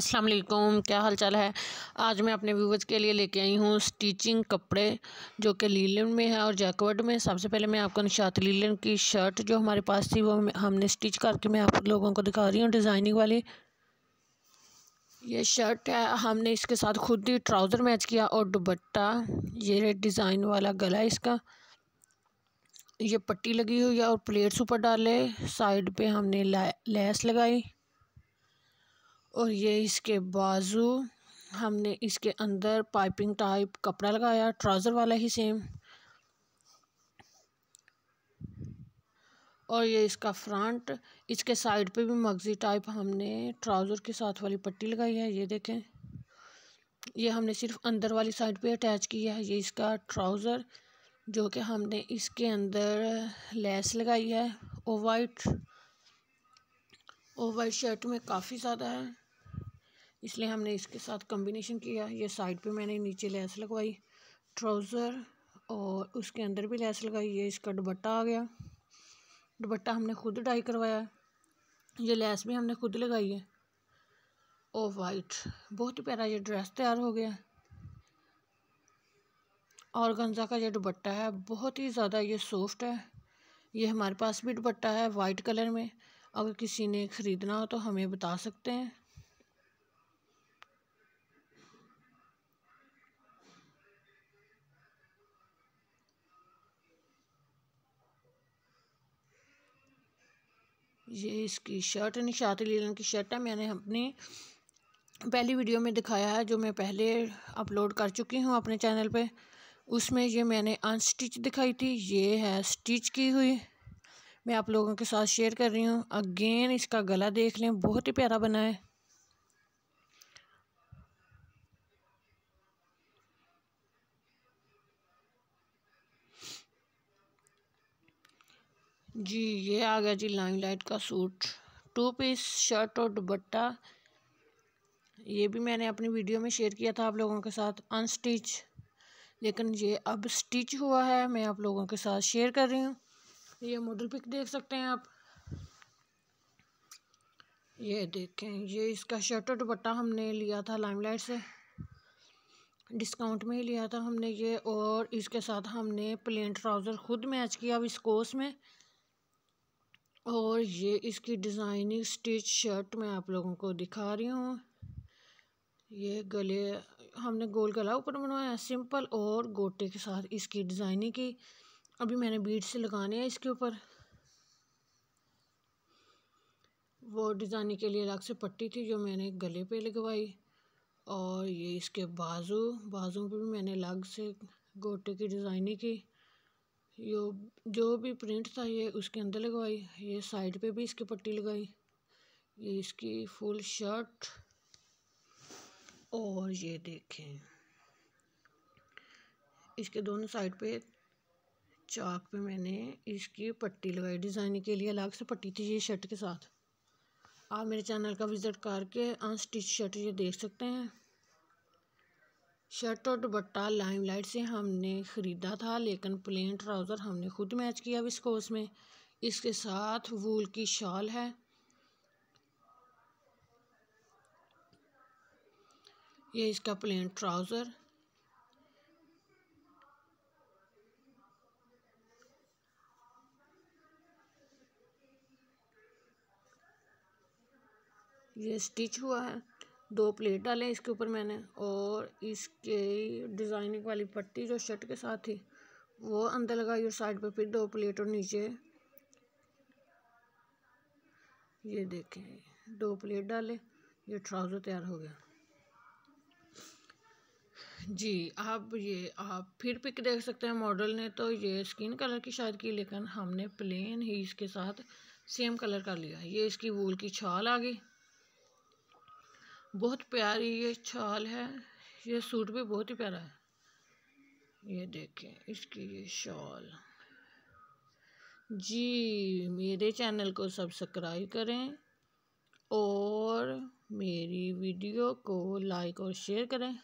अस्सलाम वालेकुम क्या हाल चाल है आज मैं अपने व्यूवर्स के लिए लेके आई हूँ स्टिचिंग कपड़े जो कि लीलन में है और जैकवर्ड में सबसे पहले मैं आपको निशात लीलन की शर्ट जो हमारे पास थी वो हमने स्टिच करके मैं आप लोगों को दिखा रही हूँ डिज़ाइनिंग वाली ये शर्ट है हमने इसके साथ खुद ही ट्राउज़र मैच किया और दुपट्टा ये डिज़ाइन वाला गला इसका ये पट्टी लगी हुई है और प्लेट्स ऊपर डाले साइड पे हमने लैस लगाई और ये इसके बाजू हमने इसके अंदर पाइपिंग टाइप कपड़ा लगाया ट्राउज़र वाला ही सेम और ये इसका फ्रंट इसके साइड पे भी मगज़ी टाइप हमने ट्राउज़र के साथ वाली पट्टी लगाई है ये देखें ये हमने सिर्फ अंदर वाली साइड पे अटैच किया है ये इसका ट्राउज़र जो कि हमने इसके अंदर लेस लगाई है off white off white shirt में काफ़ी ज़्यादा है इसलिए हमने इसके साथ कम्बिनेशन किया ये साइड पे मैंने नीचे लेस लगवाई ट्राउज़र और उसके अंदर भी लेस लगाई ये इसका दुबट्टा आ गया दुपट्टा हमने खुद डाई करवाया ये लेस भी हमने खुद लगाई है और वाइट बहुत ही प्यारा ये ड्रेस तैयार हो गया और गंजा का ये दुपट्टा है बहुत ही ज़्यादा ये सॉफ्ट है ये हमारे पास भी दुपट्टा है वाइट कलर में अगर किसी ने ख़रीदना हो तो हमें बता सकते हैं ये इसकी शर्ट निशात लीलन की शर्ट है मैंने अपनी पहली वीडियो में दिखाया है जो मैं पहले अपलोड कर चुकी हूँ अपने चैनल पे उसमें ये मैंने अनस्टिच दिखाई थी ये है स्टिच की हुई मैं आप लोगों के साथ शेयर कर रही हूँ अगेन इसका गला देख लें बहुत ही प्यारा बना है जी ये आ गया जी लाइन लाइट का सूट टू पीस शर्ट और दुबट्टा ये भी मैंने अपनी वीडियो में शेयर किया था आप लोगों के साथ अनस्टिच लेकिन ये अब स्टिच हुआ है मैं आप लोगों के साथ शेयर कर रही हूँ ये मॉडल पिक देख सकते हैं आप ये देखें ये इसका शर्ट और दुबट्टा हमने लिया था लाइट से डिस्काउंट में ही लिया था हमने ये और इसके साथ हमने प्लेन ट्राउज़र ख़ुद मैच किया अब इस कोर्स में और ये इसकी डिज़ाइनिंग स्टिच शर्ट मैं आप लोगों को दिखा रही हूँ ये गले हमने गोल गला ऊपर बनवाया सिंपल और गोटे के साथ इसकी डिज़ाइनिंग की अभी मैंने बीट से लगाने हैं इसके ऊपर वो डिज़ाइनिंग के लिए अलग से पट्टी थी जो मैंने गले पे लगवाई और ये इसके बाजू बाजू पे भी मैंने अलग से गोटे की डिज़ाइनिंग की यो जो भी प्रिंट था ये उसके अंदर लगवाई ये साइड पे भी इसकी पट्टी लगाई ये इसकी फुल शर्ट और ये देखें इसके दोनों साइड पे चाक पे मैंने इसकी पट्टी लगाई डिज़ाइन के लिए अलग से पट्टी थी ये शर्ट के साथ आप मेरे चैनल का विज़िट करके अनस्टिच शर्ट ये देख सकते हैं शर्ट और दुपट्टा लाइमलाइट से हमने ख़रीदा था लेकिन प्लेन ट्राउज़र हमने ख़ुद मैच किया विस्कोस में इसके साथ वूल की शॉल है ये इसका प्लेन ट्राउज़र ये स्टिच हुआ है दो प्लेट डाले इसके ऊपर मैंने और इसके डिज़ाइनिंग वाली पट्टी जो शर्ट के साथ थी वो अंदर लगाई और साइड पे फिर दो प्लेट और नीचे ये देखें दो प्लेट डाले ये ट्राउज़र तैयार हो गया जी आप ये आप फिर पिक देख सकते हैं मॉडल ने तो ये स्किन कलर की शायद की लेकिन हमने प्लेन ही इसके साथ सेम कलर कर लिया ये इसकी वूल की छाल आ गई बहुत प्यारी ये छाल है ये सूट भी बहुत ही प्यारा है ये देखें इसकी ये शॉल जी मेरे चैनल को सब्सक्राइब करें और मेरी वीडियो को लाइक और शेयर करें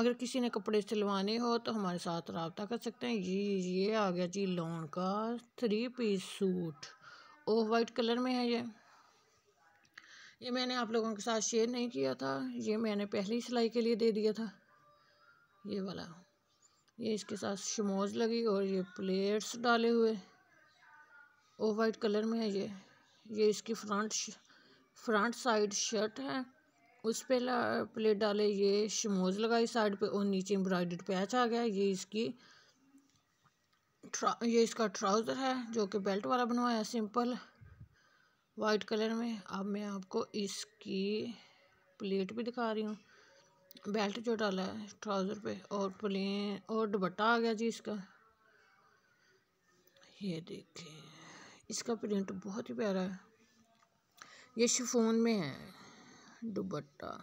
अगर किसी ने कपड़े सिलवाने हो तो हमारे साथ रबता कर सकते हैं जी ये आ गया जी लॉन का थ्री पीस सूट ओ वाइट कलर में है ये ये मैंने आप लोगों के साथ शेयर नहीं किया था ये मैंने पहली सिलाई के लिए दे दिया था ये वाला ये इसके साथ शमोज लगी और ये प्लेट्स डाले हुए ओ वाइट कलर में है ये ये इसकी फ्रंट फ्रंट साइड शर्ट है उस पे प्लेट डाले ये शमोज लगाई साइड पे और नीचे एम्ब्रॉयड पैच आ गया ये इसकी ये इसका ट्राउज़र है जो कि बेल्ट वाला बनवाया सिंपल वाइट कलर में अब मैं आपको इसकी प्लेट भी दिखा रही हूँ बेल्ट जो डाला है ट्राउज़र पे और प्लेन और दुबट्टा आ गया जी इसका ये देखें इसका प्रिंट बहुत ही प्यारा है ये शिफोन में है दुबट्टा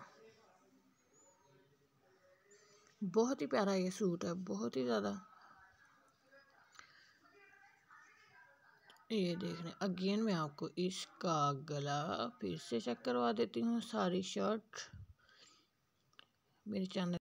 बहुत ही प्यारा ये सूट है बहुत ही ज़्यादा ये देख रहे अगेन मैं आपको इसका गला फिर से चेक करवा देती हूँ सारी शर्ट मेरे चैनल